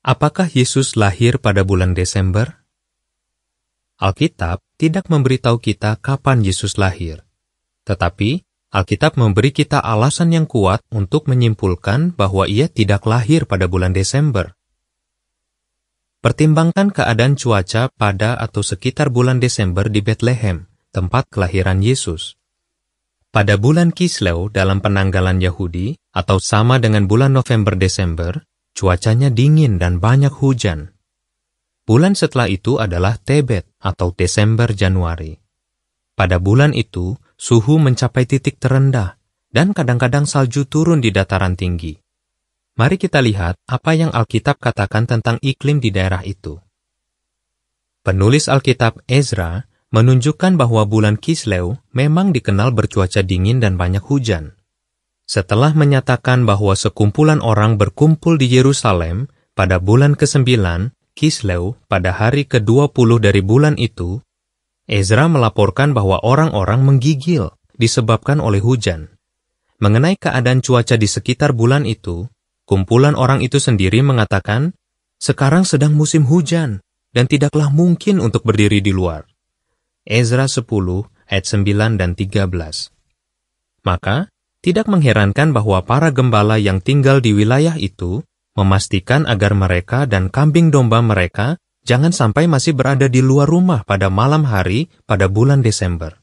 Apakah Yesus lahir pada bulan Desember? Alkitab tidak memberitahu kita kapan Yesus lahir. Tetapi, Alkitab memberi kita alasan yang kuat untuk menyimpulkan bahwa ia tidak lahir pada bulan Desember. Pertimbangkan keadaan cuaca pada atau sekitar bulan Desember di Bethlehem, tempat kelahiran Yesus. Pada bulan Kislew dalam penanggalan Yahudi, atau sama dengan bulan November-Desember, Cuacanya dingin dan banyak hujan. Bulan setelah itu adalah Tebet atau Desember-Januari. Pada bulan itu, suhu mencapai titik terendah dan kadang-kadang salju turun di dataran tinggi. Mari kita lihat apa yang Alkitab katakan tentang iklim di daerah itu. Penulis Alkitab Ezra menunjukkan bahwa bulan Kislew memang dikenal bercuaca dingin dan banyak hujan setelah menyatakan bahwa sekumpulan orang berkumpul di Yerusalem pada bulan ke-9, Kislew, pada hari ke-20 dari bulan itu, Ezra melaporkan bahwa orang-orang menggigil disebabkan oleh hujan. Mengenai keadaan cuaca di sekitar bulan itu, kumpulan orang itu sendiri mengatakan, sekarang sedang musim hujan dan tidaklah mungkin untuk berdiri di luar. Ezra 10 ayat 9 dan 13. Maka, tidak mengherankan bahwa para gembala yang tinggal di wilayah itu memastikan agar mereka dan kambing domba mereka jangan sampai masih berada di luar rumah pada malam hari pada bulan Desember.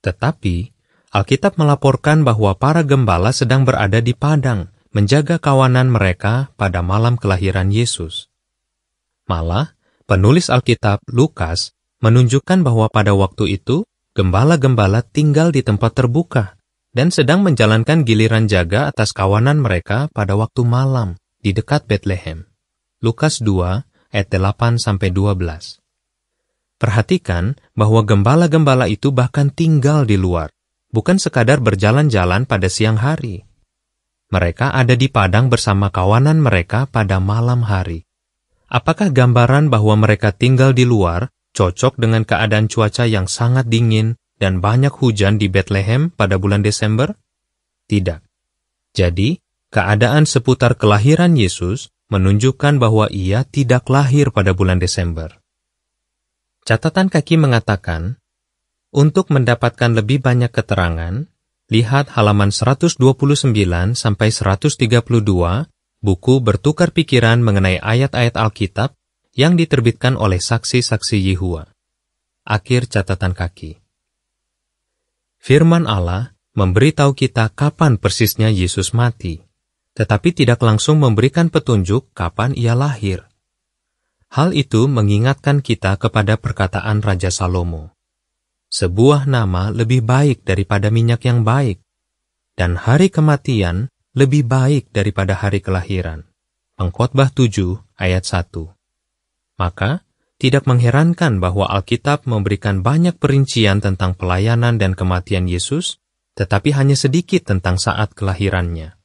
Tetapi, Alkitab melaporkan bahwa para gembala sedang berada di padang, menjaga kawanan mereka pada malam kelahiran Yesus. Malah, penulis Alkitab Lukas menunjukkan bahwa pada waktu itu, gembala-gembala tinggal di tempat terbuka dan sedang menjalankan giliran jaga atas kawanan mereka pada waktu malam di dekat Bethlehem. Lukas 2 ayat 8 12. Perhatikan bahwa gembala-gembala itu bahkan tinggal di luar, bukan sekadar berjalan-jalan pada siang hari. Mereka ada di padang bersama kawanan mereka pada malam hari. Apakah gambaran bahwa mereka tinggal di luar cocok dengan keadaan cuaca yang sangat dingin dan banyak hujan di Bethlehem pada bulan Desember? Tidak. Jadi, keadaan seputar kelahiran Yesus menunjukkan bahwa ia tidak lahir pada bulan Desember. Catatan kaki mengatakan, untuk mendapatkan lebih banyak keterangan, lihat halaman 129 sampai 132 buku bertukar pikiran mengenai ayat-ayat Alkitab yang diterbitkan oleh saksi-saksi Yehua. Akhir catatan kaki. Firman Allah memberitahu kita kapan persisnya Yesus mati, tetapi tidak langsung memberikan petunjuk kapan ia lahir. Hal itu mengingatkan kita kepada perkataan Raja Salomo. Sebuah nama lebih baik daripada minyak yang baik, dan hari kematian lebih baik daripada hari kelahiran. Pengkhotbah 7 ayat 1. Maka, tidak mengherankan bahwa Alkitab memberikan banyak perincian tentang pelayanan dan kematian Yesus, tetapi hanya sedikit tentang saat kelahirannya.